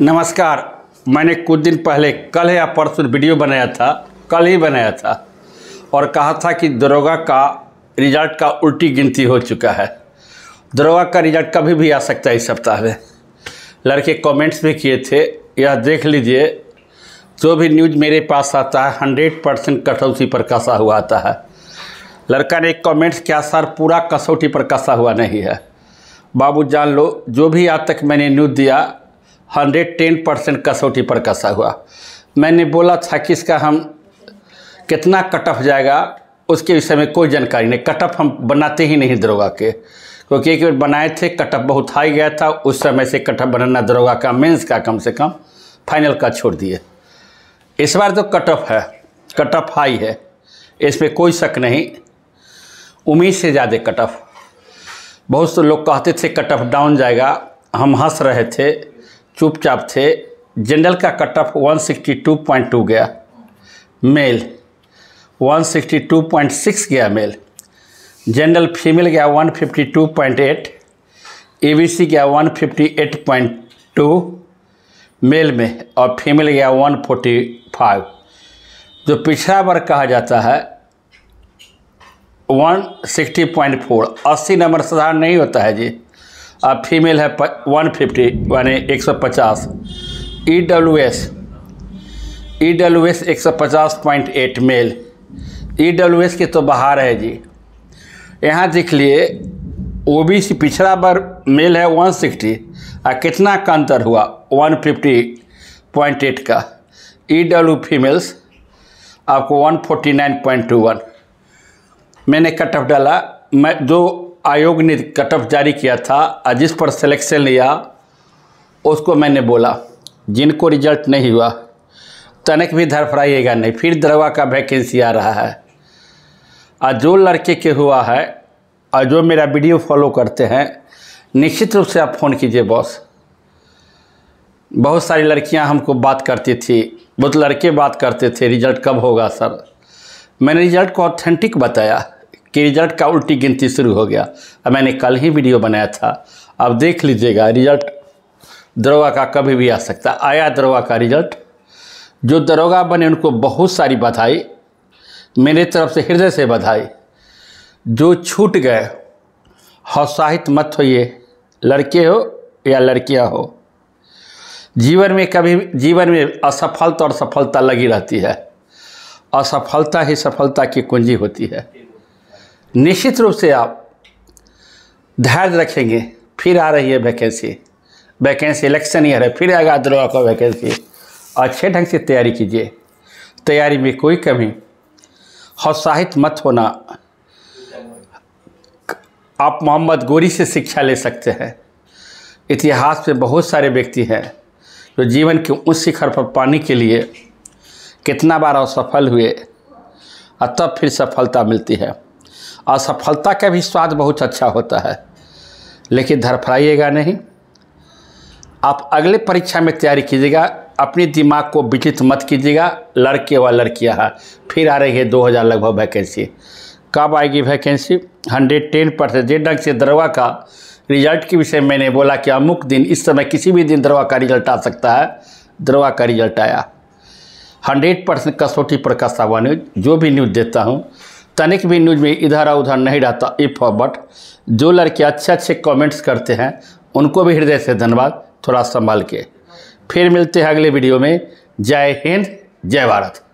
नमस्कार मैंने कुछ दिन पहले कल या परसों वीडियो बनाया था कल ही बनाया था और कहा था कि दरोगा का रिजल्ट का उल्टी गिनती हो चुका है दरोगा का रिजल्ट कभी भी आ सकता है इस सप्ताह में लड़के कमेंट्स भी किए थे यह देख लीजिए जो भी न्यूज मेरे पास आता है हंड्रेड परसेंट कसौटी पर कसा हुआ आता है लड़का ने कमेंट्स क्या सर पूरा कसौटी पर कसा हुआ नहीं है बाबू जान लो जो भी आज तक मैंने न्यूज दिया हंड्रेड टेन परसेंट कसौटी पर कसा हुआ मैंने बोला था कि इसका हम कितना कट ऑफ जाएगा उसके विषय में कोई जानकारी नहीं कट ऑफ हम बनाते ही नहीं दरोगा के क्योंकि एक बार बनाए थे कट ऑफ बहुत हाई गया था उस समय से कट ऑफ बनाना दरोगा का मेंस का कम से कम फाइनल का छोड़ दिए इस बार तो कट ऑफ है कट ऑफ हाई है इस पर कोई शक नहीं उम्मीद से ज़्यादा कट ऑफ बहुत से लोग कहते थे कट ऑफ डाउन जाएगा हम हंस रहे थे चुपचाप थे जनरल का कट ऑफ टू गया मेल 162.6 गया मेल जनरल फीमेल गया 152.8 एबीसी गया 158.2 मेल में और फीमेल गया 145 जो पिछड़ा वर्ग कहा जाता है 160.4 80 नंबर साधारण नहीं होता है जी अब फीमेल है वन फिफ्टी यानी एक सौ पचास E W S E W S एक सौ पचास point eight male E W S के तो बाहर है जी यहाँ देख लिए ओ बी सी पिछड़ा वर्ग मेल है वन सिक्सटी और कितना का अंतर हुआ वन फिफ्टी पॉइंट एट का ई डब्ल्यू फीमेल्स आपको one forty nine point two one मैंने कट ऑफ डाला मैं दो आयोग ने कट ऑफ जारी किया था जिस पर सिलेक्शन लिया उसको मैंने बोला जिनको रिजल्ट नहीं हुआ तनक भी धरफड़ाइएगा नहीं फिर दरवा का वैकेंसी आ रहा है और जो लड़के के हुआ है और जो मेरा वीडियो फॉलो करते हैं निश्चित रूप से आप फ़ोन कीजिए बॉस बहुत सारी लड़कियां हमको बात करती थी बहुत लड़के बात करते थे रिजल्ट कब होगा सर मैंने रिजल्ट को ऑथेंटिक बताया कि रिजल्ट का उल्टी गिनती शुरू हो गया अब मैंने कल ही वीडियो बनाया था अब देख लीजिएगा रिजल्ट दरोगा का कभी भी आ सकता आया दरोगा का रिजल्ट जो दरोगा बने उनको बहुत सारी बधाई मेरे तरफ से हृदय से बधाई जो छूट गए हौसाहित मत होइए लड़के हो या लड़कियां हो जीवन में कभी जीवन में असफलता और सफलता लगी रहती है असफलता ही सफलता की कुंजी होती है निश्चित रूप से आप धैर्य रखेंगे फिर आ रही है वैकेंसी वैकेंसी इलेक्शन ईयर है फिर आएगा द्रोह का वैकेंसी अच्छे ढंग से तैयारी कीजिए तैयारी में कोई कमी हौसाहित मत होना आप मोहम्मद गोरी से शिक्षा ले सकते हैं इतिहास में बहुत सारे व्यक्ति हैं जो जीवन के उस शिखर पर पाने के लिए कितना बार असफल हुए और तब फिर सफलता मिलती है असफलता का भी स्वाद बहुत अच्छा होता है लेकिन धरफराइएगा नहीं आप अगले परीक्षा में तैयारी कीजिएगा अपने दिमाग को विचित मत कीजिएगा लड़के व लड़कियाँ फिर आ रही है दो हज़ार लगभग वैकेंसी कब आएगी वैकेंसी हंड्रेड टेन परसेंट जे ढंग से दरवा का रिजल्ट के विषय मैंने बोला कि अमुक दिन इस समय किसी भी दिन दरवा का रिजल्ट आ सकता है दरवा का रिजल्ट आया हंड्रेड परसेंट कसौटी पर का न्यूज जो भी न्यूज देता हूँ तनिक भी न्यूज में इधर उधर नहीं रहता इफ और बट जो लड़के अच्छे अच्छे कमेंट्स करते हैं उनको भी हृदय से धन्यवाद थोड़ा संभाल के फिर मिलते हैं अगले वीडियो में जय हिंद जय भारत